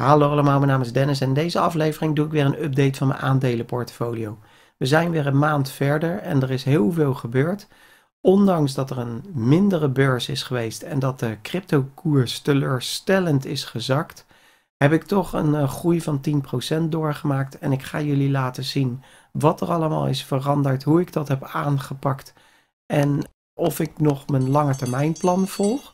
Hallo allemaal, mijn naam is Dennis en in deze aflevering doe ik weer een update van mijn aandelenportfolio. We zijn weer een maand verder en er is heel veel gebeurd. Ondanks dat er een mindere beurs is geweest en dat de cryptokoers teleurstellend is gezakt, heb ik toch een eh, groei van 10% doorgemaakt en ik ga jullie laten zien wat er allemaal is veranderd, hoe ik dat heb aangepakt en of ik nog mijn lange termijn plan volg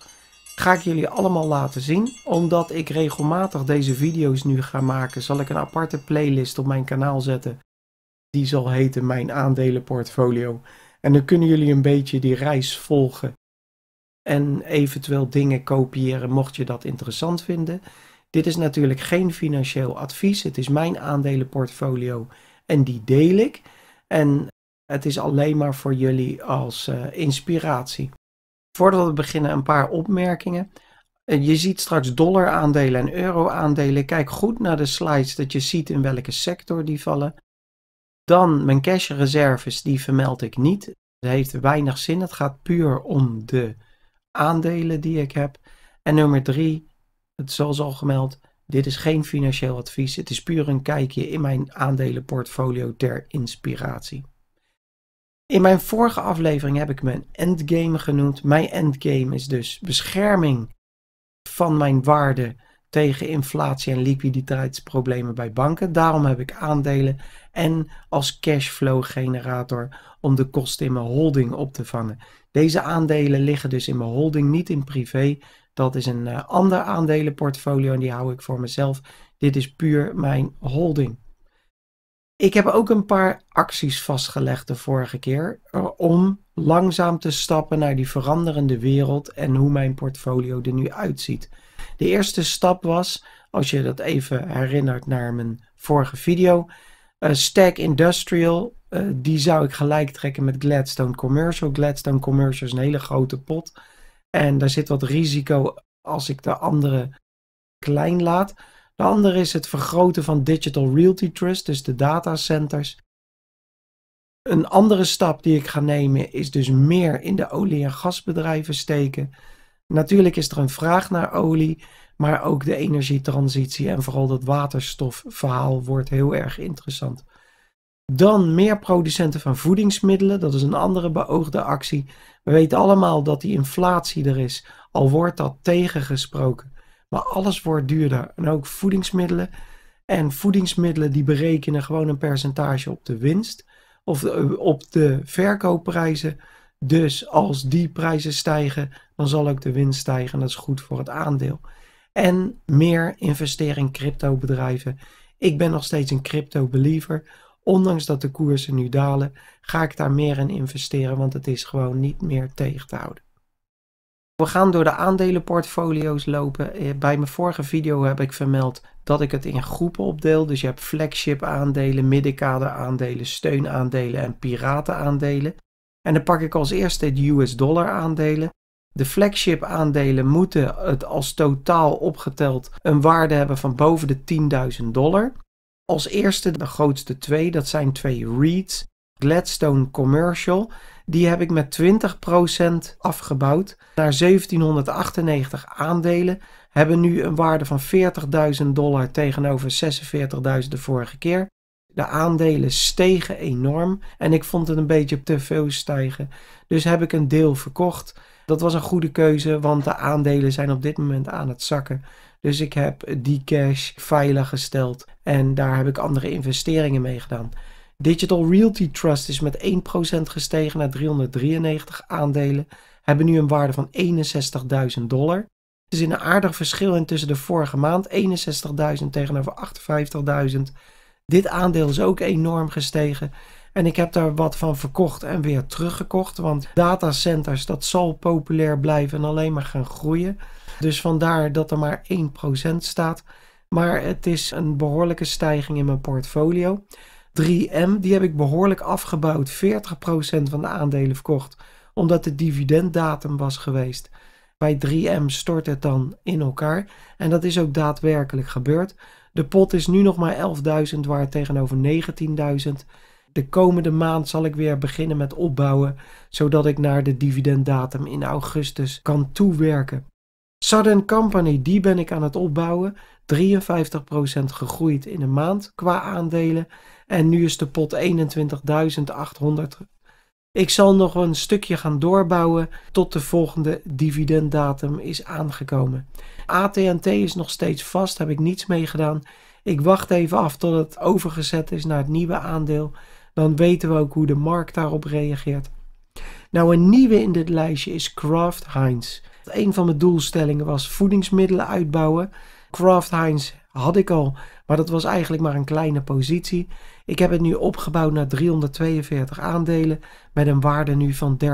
ga ik jullie allemaal laten zien. Omdat ik regelmatig deze video's nu ga maken, zal ik een aparte playlist op mijn kanaal zetten. Die zal heten Mijn aandelenportfolio. En dan kunnen jullie een beetje die reis volgen. En eventueel dingen kopiëren mocht je dat interessant vinden. Dit is natuurlijk geen financieel advies. Het is mijn aandelenportfolio en die deel ik. En het is alleen maar voor jullie als eh, inspiratie. Voordat we beginnen, een paar opmerkingen. Eh, je ziet straks dollar-aandelen en euro-aandelen. Kijk goed naar de slides dat je ziet in welke sector die vallen. Dan mijn cash reserves, die vermeld ik niet. Dat heeft weinig zin. Het gaat puur om de aandelen die ik heb. En nummer drie, het zoals al gemeld, dit is geen financieel advies. Het is puur een kijkje in mijn aandelenportfolio ter inspiratie. In mijn vorige aflevering heb ik mijn endgame genoemd. Mijn endgame is dus bescherming van mijn waarde tegen inflatie en liquiditeitsproblemen bij banken. Daarom heb ik aandelen en als cashflow generator om de kosten in mijn holding op te vangen. Deze aandelen liggen dus in mijn holding, niet in privé. Dat is een uh, ander aandelenportfolio en die hou ik voor mezelf. Dit is puur mijn holding. Ik heb ook een paar acties vastgelegd de vorige keer eh, om langzaam te stappen naar die veranderende wereld en hoe mijn portfolio er nu uitziet. De eerste stap was, als je dat even herinnert naar mijn vorige video, eh, Stack Industrial, eh, die zou ik gelijk trekken met Gladstone Commercial. Gladstone Commercial is een hele grote pot en daar zit wat risico als ik de andere klein laat. De andere is het vergroten van Digital Realty Trust, dus de datacenters. Een andere stap die ik ga nemen is dus meer in de olie- en gasbedrijven steken. Natuurlijk is er een vraag naar olie, maar ook de energietransitie en vooral dat waterstofverhaal wordt heel erg interessant. Dan meer producenten van voedingsmiddelen, dat is een andere beoogde actie. We weten allemaal dat die inflatie er is, al wordt dat tegengesproken. Maar alles wordt duurder. En ook voedingsmiddelen. En voedingsmiddelen die berekenen gewoon een percentage op de winst. Of eh, op de verkoopprijzen. Dus als die prijzen stijgen, dan zal ook de winst stijgen. dat is goed voor het aandeel. En meer investeren in crypto bedrijven. Ik ben nog steeds een crypto believer. Ondanks dat de koersen nu dalen, ga ik daar meer in investeren. Want het is gewoon niet meer tegen te houden. We gaan door de aandelenportfolio's lopen. Eh, bij mijn vorige video heb ik vermeld dat ik het in groepen opdeel. Dus je hebt flagship aandelen, middenkader aandelen, steunaandelen en piraten aandelen. En dan pak ik als eerste de US dollar aandelen. De flagship aandelen moeten het als totaal opgeteld een waarde hebben van boven de 10.000 dollar. Als eerste de grootste twee, dat zijn twee REITs. Gladstone Commercial die heb ik met 20% afgebouwd naar 1798 aandelen. Hebben nu een waarde van 40.000 dollar tegenover 46.000 de vorige keer. De aandelen stegen enorm en ik vond het een beetje te veel stijgen. Dus heb ik een deel verkocht. Dat was een goede keuze, want de aandelen zijn op dit moment aan het zakken. Dus ik heb die cash veilig gesteld en daar heb ik andere investeringen mee gedaan. Digital Realty Trust is met 1% gestegen naar 393 aandelen, hebben nu een waarde van 61.000 dollar. Het is een aardig verschil in tussen de vorige maand, 61.000 tegenover 58.000. Dit aandeel is ook enorm gestegen. En ik heb daar wat van verkocht en weer teruggekocht. Want datacenters, dat zal populair blijven en alleen maar gaan groeien. Dus vandaar dat er maar 1% staat. Maar het is een behoorlijke stijging in mijn portfolio. 3M, die heb ik behoorlijk afgebouwd. 40% van de aandelen verkocht, omdat de dividenddatum was geweest. Bij 3M stort het dan in elkaar. En dat is ook daadwerkelijk gebeurd. De pot is nu nog maar 11.000 waard tegenover 19.000. De komende maand zal ik weer beginnen met opbouwen, zodat ik naar de dividenddatum in augustus kan toewerken. Sudden Company, die ben ik aan het opbouwen. 53% gegroeid in een maand qua aandelen. En nu is de pot 21.800. Ik zal nog een stukje gaan doorbouwen tot de volgende dividenddatum is aangekomen. AT&T is nog steeds vast, heb ik niets mee gedaan. Ik wacht even af tot het overgezet is naar het nieuwe aandeel. Dan weten we ook hoe de markt daarop reageert. Nou, een nieuwe in dit lijstje is Kraft Heinz. Een van mijn doelstellingen was voedingsmiddelen uitbouwen. Kraft Heinz had ik al, maar dat was eigenlijk maar een kleine positie. Ik heb het nu opgebouwd naar 342 aandelen met een waarde nu van 13.953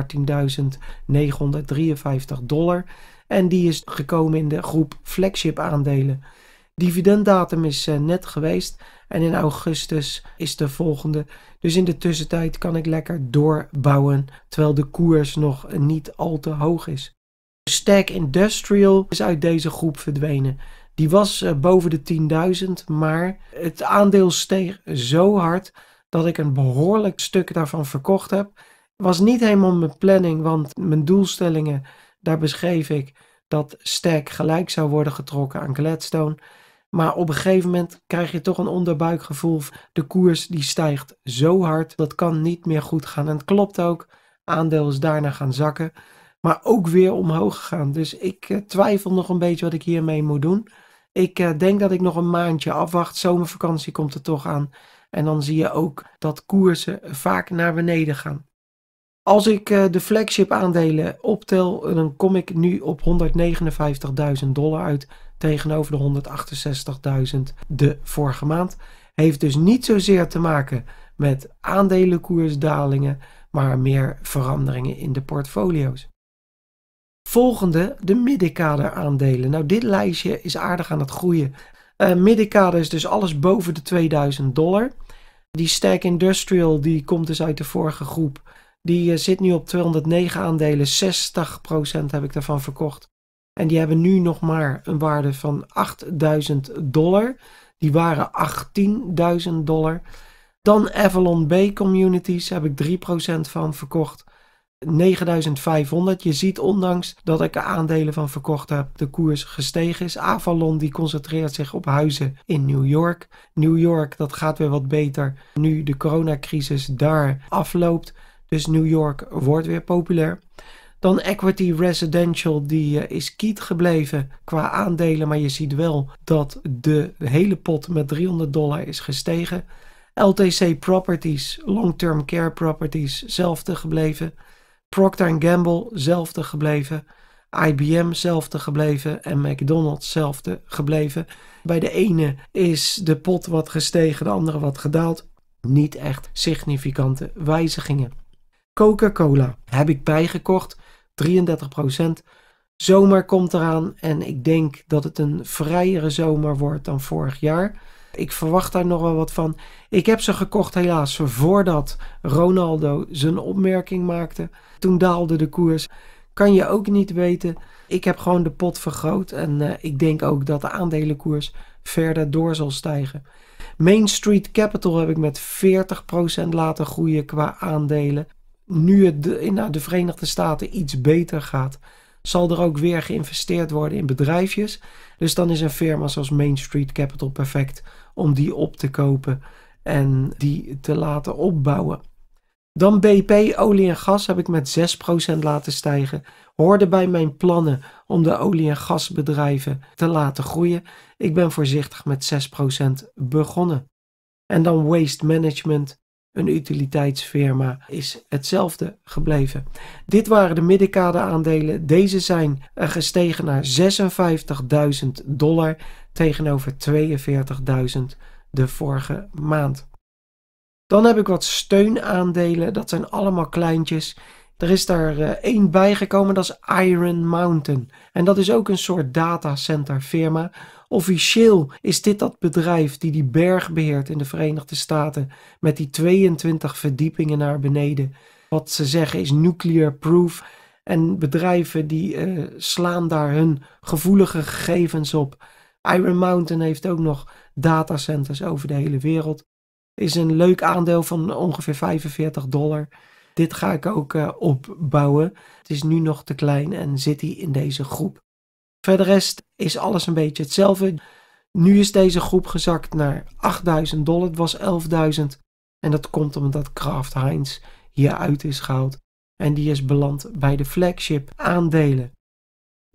dollar. En die is gekomen in de groep flagship aandelen. Dividenddatum is eh, net geweest en in augustus is de volgende. Dus in de tussentijd kan ik lekker doorbouwen terwijl de koers nog niet al te hoog is. Stack Industrial is uit deze groep verdwenen. Die was eh, boven de 10.000, maar het aandeel steeg zo hard dat ik een behoorlijk stuk daarvan verkocht heb. Was niet helemaal mijn planning, want mijn doelstellingen, daar beschreef ik dat Stack gelijk zou worden getrokken aan Gladstone. Maar op een gegeven moment krijg je toch een onderbuikgevoel. De koers die stijgt zo hard, dat kan niet meer goed gaan. En het klopt ook, aandeel is daarna gaan zakken maar ook weer omhoog gegaan. Dus ik eh, twijfel nog een beetje wat ik hiermee moet doen. Ik eh, denk dat ik nog een maandje afwacht. Zomervakantie komt er toch aan. En dan zie je ook dat koersen vaak naar beneden gaan. Als ik eh, de flagship aandelen optel, dan kom ik nu op 159.000 dollar uit tegenover de 168.000 de vorige maand. Heeft dus niet zozeer te maken met aandelenkoersdalingen, maar meer veranderingen in de portfolio's. Volgende, de middenkader aandelen. Nou, dit lijstje is aardig aan het groeien. Uh, middenkader is dus alles boven de 2000 dollar. Die Stack Industrial, die komt dus uit de vorige groep. Die eh, zit nu op 209 aandelen. 60% heb ik daarvan verkocht. En die hebben nu nog maar een waarde van 8000 dollar. Die waren 18.000 dollar. Dan Avalon Bay Communities heb ik 3% van verkocht. 9500. Je ziet ondanks dat ik aandelen van verkocht heb, de koers gestegen is. Avalon die concentreert zich op huizen in New York. New York dat gaat weer wat beter nu de coronacrisis daar afloopt. Dus New York wordt weer populair. Dan Equity Residential, die eh, is kiet gebleven qua aandelen. Maar je ziet wel dat de hele pot met 300 dollar is gestegen. LTC Properties, Long Term Care Properties, zelfde gebleven. Procter Gamble zelfde gebleven. IBM zelfde gebleven en McDonald's zelfde gebleven. Bij de ene is de pot wat gestegen, de andere wat gedaald. Niet echt significante wijzigingen. Coca-Cola heb ik bijgekocht, 33%. Zomer komt eraan en ik denk dat het een vrijere zomer wordt dan vorig jaar. Ik verwacht daar nog wel wat van. Ik heb ze gekocht helaas voordat Ronaldo zijn opmerking maakte. Toen daalde de koers. Kan je ook niet weten. Ik heb gewoon de pot vergroot en eh, ik denk ook dat de aandelenkoers verder door zal stijgen. Main Street Capital heb ik met 40% laten groeien qua aandelen. Nu het in nou, de Verenigde Staten iets beter gaat, zal er ook weer geïnvesteerd worden in bedrijfjes. Dus dan is een firma zoals Main Street Capital perfect om die op te kopen en die te laten opbouwen. Dan BP, olie en gas heb ik met 6% laten stijgen. Hoorde bij mijn plannen om de olie- en gasbedrijven te laten groeien. Ik ben voorzichtig met 6% begonnen. En dan waste management een utiliteitsfirma, is hetzelfde gebleven. Dit waren de middenkade aandelen. Deze zijn eh, gestegen naar 56.000 dollar tegenover 42.000 de vorige maand. Dan heb ik wat steunaandelen. Dat zijn allemaal kleintjes. Er is daar eh, één bijgekomen, dat is Iron Mountain. En dat is ook een soort datacenter firma. Officieel is dit dat bedrijf die die berg beheert in de Verenigde Staten met die 22 verdiepingen naar beneden. Wat ze zeggen is nuclear proof. En bedrijven die eh, slaan daar hun gevoelige gegevens op. Iron Mountain heeft ook nog datacenters over de hele wereld. Is een leuk aandeel van ongeveer 45 dollar. Dit ga ik ook eh, opbouwen. Het is nu nog te klein en zit hij in deze groep. Verder rest is alles een beetje hetzelfde. Nu is deze groep gezakt naar 8000 dollar. Het was 11.000. En dat komt omdat Kraft Heinz hieruit is gehaald. En die is beland bij de flagship aandelen.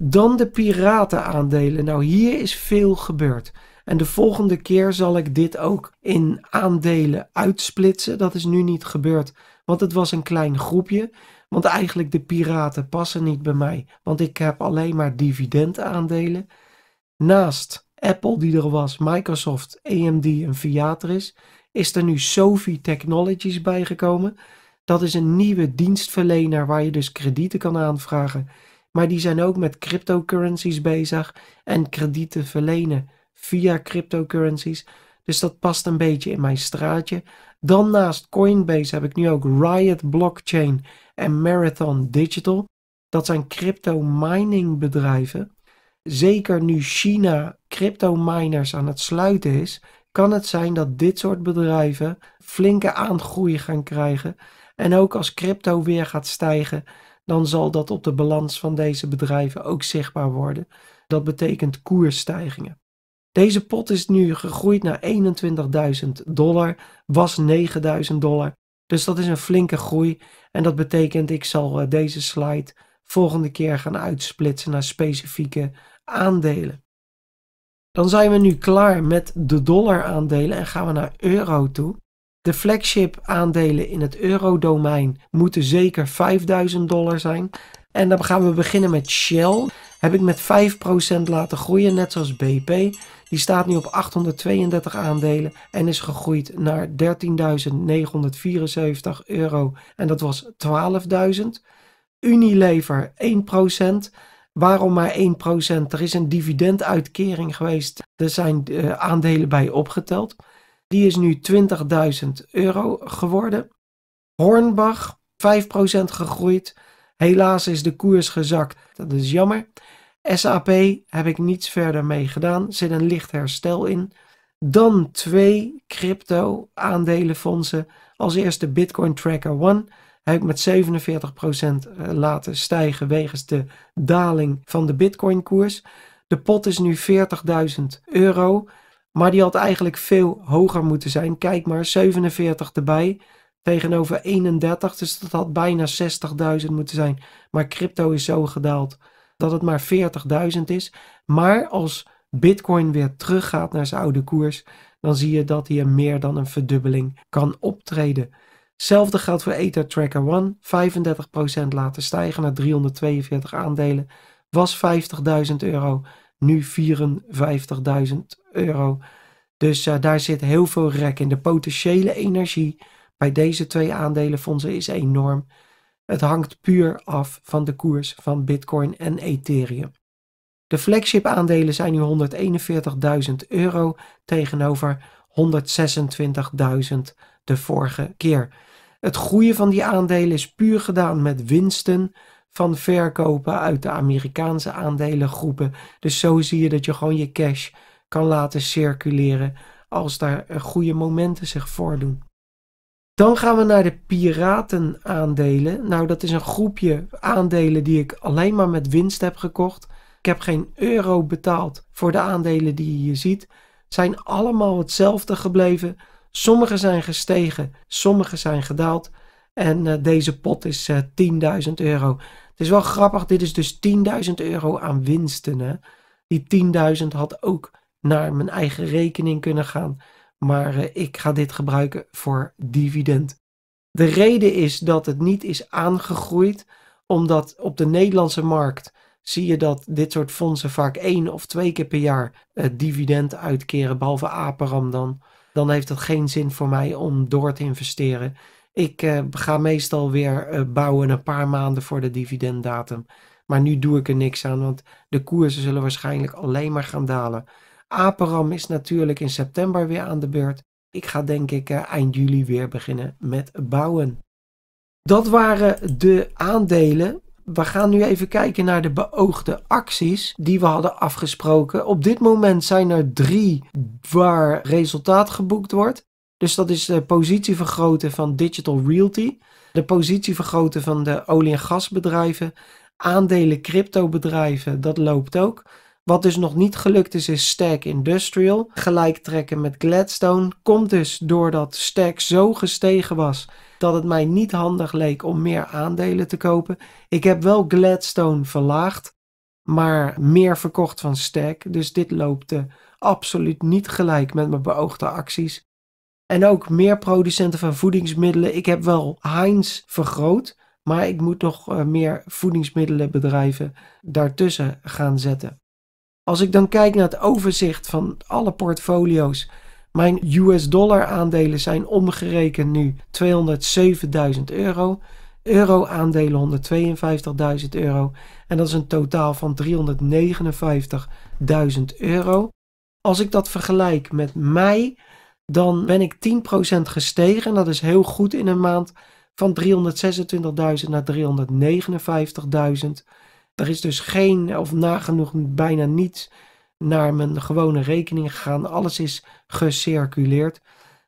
Dan de piraten aandelen. Nou, hier is veel gebeurd. En de volgende keer zal ik dit ook in aandelen uitsplitsen. Dat is nu niet gebeurd, want het was een klein groepje. Want eigenlijk de piraten passen niet bij mij, want ik heb alleen maar dividendaandelen. Naast Apple die er was, Microsoft, AMD en Viatris, is er nu Sophie Technologies bijgekomen. Dat is een nieuwe dienstverlener waar je dus kredieten kan aanvragen. Maar die zijn ook met cryptocurrencies bezig en kredieten verlenen via cryptocurrencies. Dus dat past een beetje in mijn straatje. Dan naast Coinbase heb ik nu ook Riot Blockchain en Marathon Digital. Dat zijn crypto mining bedrijven. Zeker nu China crypto miners aan het sluiten is, kan het zijn dat dit soort bedrijven flinke aangroei gaan krijgen. En ook als crypto weer gaat stijgen, dan zal dat op de balans van deze bedrijven ook zichtbaar worden. Dat betekent koersstijgingen. Deze pot is nu gegroeid naar 21.000 dollar, was 9.000 dollar. Dus dat is een flinke groei en dat betekent ik zal eh, deze slide volgende keer gaan uitsplitsen naar specifieke aandelen. Dan zijn we nu klaar met de dollar aandelen en gaan we naar euro toe. De flagship aandelen in het euro domein moeten zeker 5000 dollar zijn. En dan gaan we beginnen met Shell. Heb ik met 5% laten groeien, net zoals BP. Die staat nu op 832 aandelen en is gegroeid naar 13.974 euro. En dat was 12.000. Unilever 1%. Waarom maar 1%? Er is een dividenduitkering geweest. Er zijn eh, aandelen bij opgeteld. Die is nu 20.000 euro geworden. Hornbach 5% gegroeid. Helaas is de koers gezakt. Dat is jammer. SAP heb ik niets verder mee gedaan. Zit een licht herstel in. Dan twee crypto aandelenfondsen. Als eerste Bitcoin Tracker One. Heb ik met 47% eh, laten stijgen wegens de daling van de Bitcoin koers. De pot is nu 40.000 euro. Maar die had eigenlijk veel hoger moeten zijn. Kijk maar, 47 erbij tegenover 31. Dus dat had bijna 60.000 moeten zijn. Maar crypto is zo gedaald dat het maar 40.000 is. Maar als Bitcoin weer teruggaat naar zijn oude koers, dan zie je dat hier meer dan een verdubbeling kan optreden. Hetzelfde geldt voor Ether Tracker One, 35% laten stijgen naar 342 aandelen. Was 50.000 euro, nu 54.000 euro. Dus eh, daar zit heel veel rek in. De potentiële energie bij deze twee aandelenfondsen is enorm. Het hangt puur af van de koers van Bitcoin en Ethereum. De flagship aandelen zijn nu 141.000 euro tegenover 126.000 de vorige keer. Het groeien van die aandelen is puur gedaan met winsten van verkopen uit de Amerikaanse aandelengroepen. Dus zo zie je dat je gewoon je cash kan laten circuleren als daar goede momenten zich voordoen. Dan gaan we naar de piratenaandelen. Nou, dat is een groepje aandelen die ik alleen maar met winst heb gekocht. Ik heb geen euro betaald voor de aandelen die je hier ziet. Zijn allemaal hetzelfde gebleven. Sommige zijn gestegen, sommige zijn gedaald. En eh, deze pot is 10.000 eh, euro. Het is wel grappig, dit is dus 10.000 euro aan winsten. Hè? Die 10.000 had ook naar mijn eigen rekening kunnen gaan maar eh, ik ga dit gebruiken voor dividend. De reden is dat het niet is aangegroeid, omdat op de Nederlandse markt zie je dat dit soort fondsen vaak één of twee keer per jaar eh, dividend uitkeren, behalve Aperam dan. Dan heeft het geen zin voor mij om door te investeren. Ik eh, ga meestal weer bouwen een paar maanden voor de dividenddatum. Maar nu doe ik er niks aan, want de koersen zullen waarschijnlijk alleen maar gaan dalen. Aperam is natuurlijk in september weer aan de beurt. Ik ga denk ik eh, eind juli weer beginnen met bouwen. Dat waren de aandelen. We gaan nu even kijken naar de beoogde acties die we hadden afgesproken. Op dit moment zijn er drie waar resultaat geboekt wordt. Dus dat is de positie vergroten van Digital Realty, de positie vergroten van de olie- en gasbedrijven, aandelen cryptobedrijven, dat loopt ook. Wat dus nog niet gelukt is, is Stack Industrial. Gelijk trekken met Gladstone. Komt dus doordat Stack zo gestegen was dat het mij niet handig leek om meer aandelen te kopen. Ik heb wel Gladstone verlaagd, maar meer verkocht van Stack. Dus dit loopt absoluut niet gelijk met mijn beoogde acties. En ook meer producenten van voedingsmiddelen. Ik heb wel Heinz vergroot, maar ik moet nog eh, meer voedingsmiddelenbedrijven daartussen gaan zetten. Als ik dan kijk naar het overzicht van alle portfolio's. Mijn US-dollar aandelen zijn omgerekend nu 207.000 euro. Euro-aandelen 152.000 euro. En dat is een totaal van 359.000 euro. Als ik dat vergelijk met mei, dan ben ik 10% gestegen. Dat is heel goed in een maand van 326.000 naar 359.000. Er is dus geen, of nagenoeg bijna niets naar mijn gewone rekening gegaan. Alles is gecirculeerd.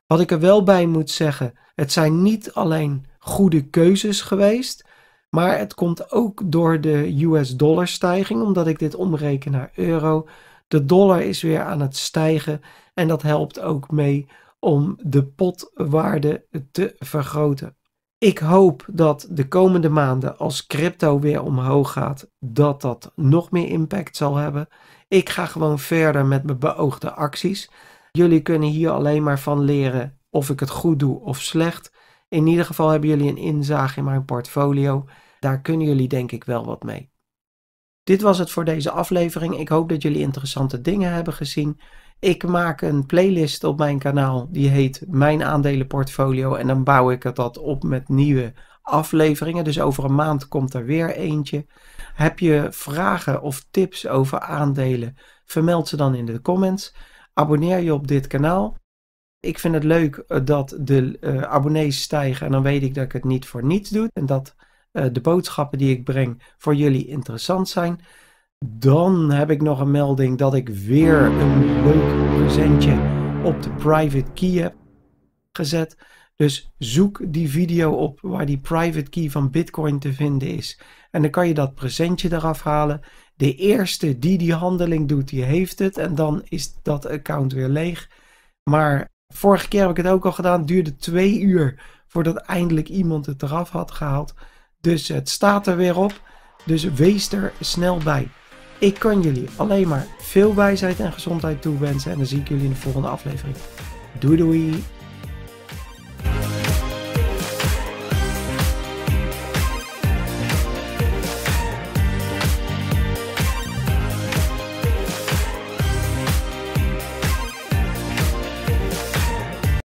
Wat ik er wel bij moet zeggen, het zijn niet alleen goede keuzes geweest, maar het komt ook door de US dollar stijging, omdat ik dit omreken naar euro. De dollar is weer aan het stijgen en dat helpt ook mee om de potwaarde te vergroten. Ik hoop dat de komende maanden, als crypto weer omhoog gaat, dat dat nog meer impact zal hebben. Ik ga gewoon verder met mijn beoogde acties. Jullie kunnen hier alleen maar van leren of ik het goed doe of slecht. In ieder geval hebben jullie een inzage in mijn portfolio. Daar kunnen jullie denk ik wel wat mee. Dit was het voor deze aflevering. Ik hoop dat jullie interessante dingen hebben gezien. Ik maak een playlist op mijn kanaal die heet Mijn aandelenportfolio en dan bouw ik dat op met nieuwe afleveringen. Dus over een maand komt er weer eentje. Heb je vragen of tips over aandelen? Vermeld ze dan in de comments. Abonneer je op dit kanaal. Ik vind het leuk eh, dat de eh, abonnees stijgen en dan weet ik dat ik het niet voor niets doe en dat eh, de boodschappen die ik breng voor jullie interessant zijn. Dan heb ik nog een melding dat ik weer een leuk presentje op de private key heb gezet. Dus zoek die video op waar die private key van Bitcoin te vinden is. En dan kan je dat presentje eraf halen. De eerste die die handeling doet, die heeft het. En dan is dat account weer leeg. Maar vorige keer heb ik het ook al gedaan. duurde twee uur voordat eindelijk iemand het eraf had gehaald. Dus het staat er weer op. Dus wees er snel bij. Ik kan jullie alleen maar veel wijsheid en gezondheid toewensen. En dan zie ik jullie in de volgende aflevering. Doei doei!